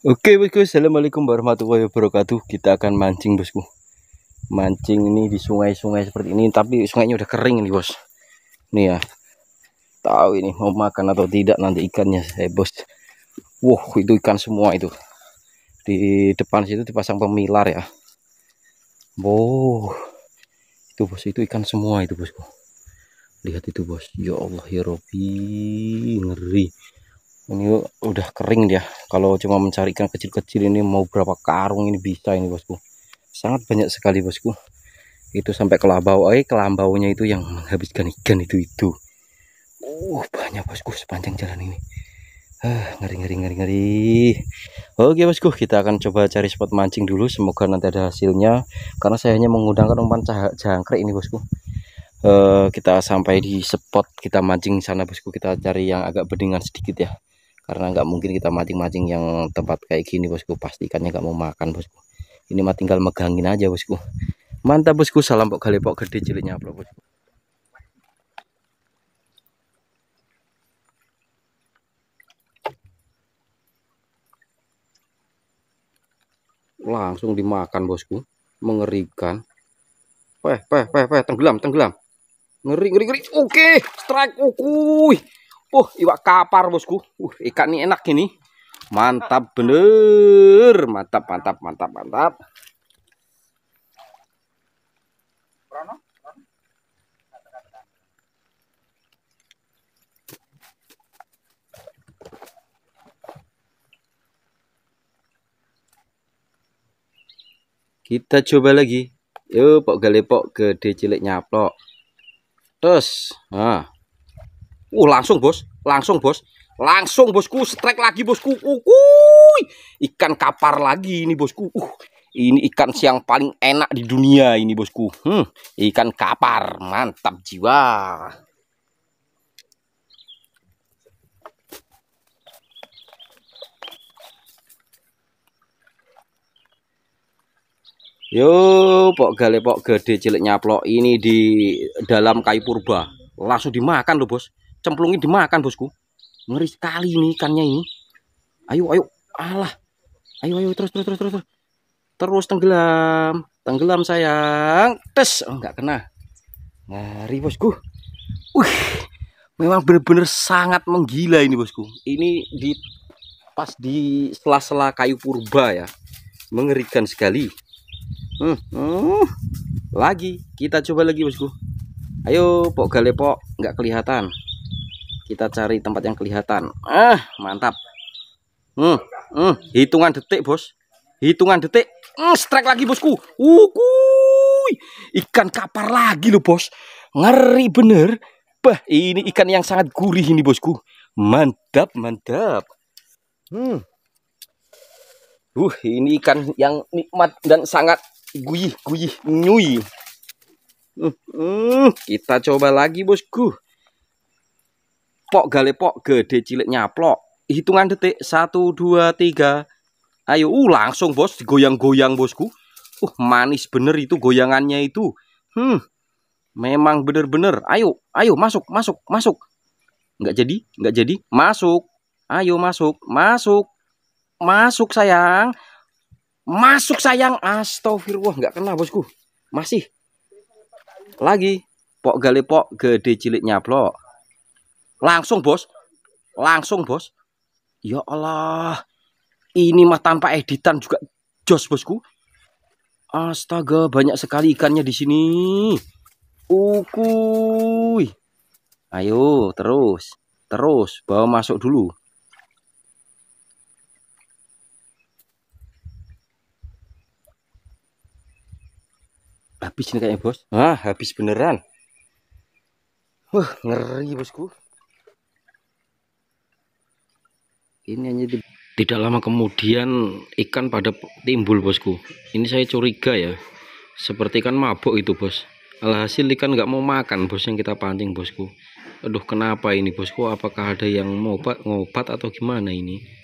Oke okay, bosku, assalamualaikum warahmatullahi wabarakatuh. Kita akan mancing bosku. Mancing ini di sungai-sungai seperti ini, tapi sungainya udah kering nih bos. Nih ya, tahu ini mau makan atau tidak nanti ikannya, eh bos. Wow, itu ikan semua itu. Di depan situ dipasang pemilar ya. Wow, itu bos itu ikan semua itu bosku. Lihat itu bos. Ya Allah ya Robi, ngeri ini udah kering dia kalau cuma mencari ikan kecil-kecil ini mau berapa karung ini bisa ini bosku sangat banyak sekali bosku itu sampai kelabau eh kelambaunya itu yang menghabiskan ikan itu itu uh banyak bosku sepanjang jalan ini ah, ngeri ngeri ngeri ngeri oke bosku kita akan coba cari spot mancing dulu semoga nanti ada hasilnya karena saya hanya mengundangkan umpan jangkrik ini bosku Uh, kita sampai di spot kita mancing sana bosku kita cari yang agak beningan sedikit ya karena nggak mungkin kita mancing-mancing yang tempat kayak gini bosku pasti nggak mau makan bosku ini mah tinggal megangin aja bosku mantap bosku salam pok kali pok gede ciliknya bro bosku langsung dimakan bosku mengerikan peh peh peh peh tenggelam tenggelam ngeri ngeri ngeri oke strike ukuy Uh, iwak kapar bosku. Uh, ikan ini enak ini. Mantap bener. Mantap, mantap, mantap, mantap. Kita coba lagi. Yuk, pok galepok gede cilik nyaplok. Terus. ah. Uh, langsung bos, langsung bos, langsung bosku, strike lagi bosku. Uh, uh, ikan kapar lagi ini bosku. Uh, ini ikan siang paling enak di dunia ini bosku. Hmm, ikan kapar, mantap jiwa. Yo, pok gale pok gede cilik nyaplok ini di dalam kayu purba. Langsung dimakan loh, Bos cemplungin dimakan bosku ngeri sekali ini ikannya ini ayo ayo alah ayo ayo terus terus terus terus terus, terus tenggelam tenggelam sayang tes oh, nggak kena ngeri bosku Wih, memang benar-benar sangat menggila ini bosku ini di pas di sela-sela kayu purba ya mengerikan sekali hmm, hmm. lagi kita coba lagi bosku ayo pok gale pok nggak kelihatan kita cari tempat yang kelihatan ah mantap hmm, hmm, hitungan detik bos hitungan detik hmm, strike lagi bosku Wukuy. ikan kapar lagi loh bos ngeri bener bah ini ikan yang sangat gurih ini bosku mantap mantap hmm. uh ini ikan yang nikmat dan sangat guyih guyih nyuy Hmm, kita coba lagi bosku pok gale pok gede cilik nyaplok hitungan detik satu dua tiga ayo uh langsung bos digoyang-goyang bosku uh manis bener itu goyangannya itu hmm memang bener-bener ayo ayo masuk masuk masuk nggak jadi nggak jadi masuk ayo masuk masuk masuk sayang masuk sayang astagfirullah nggak kena bosku masih lagi pok gale pok gede cilik nyaplok Langsung, Bos. Langsung, Bos. Ya Allah. Ini mah tanpa editan juga jos, Bosku. Astaga, banyak sekali ikannya di sini. Ukuy. Ayo, terus. Terus, bawa masuk dulu. Habis ini kayaknya, Bos. Ah, habis beneran. Wah, ngeri, Bosku. ini hanya di... tidak lama kemudian ikan pada timbul bosku ini saya curiga ya seperti ikan mabuk itu bos alhasil ikan nggak mau makan bos yang kita pancing bosku aduh kenapa ini bosku apakah ada yang mau ngobat atau gimana ini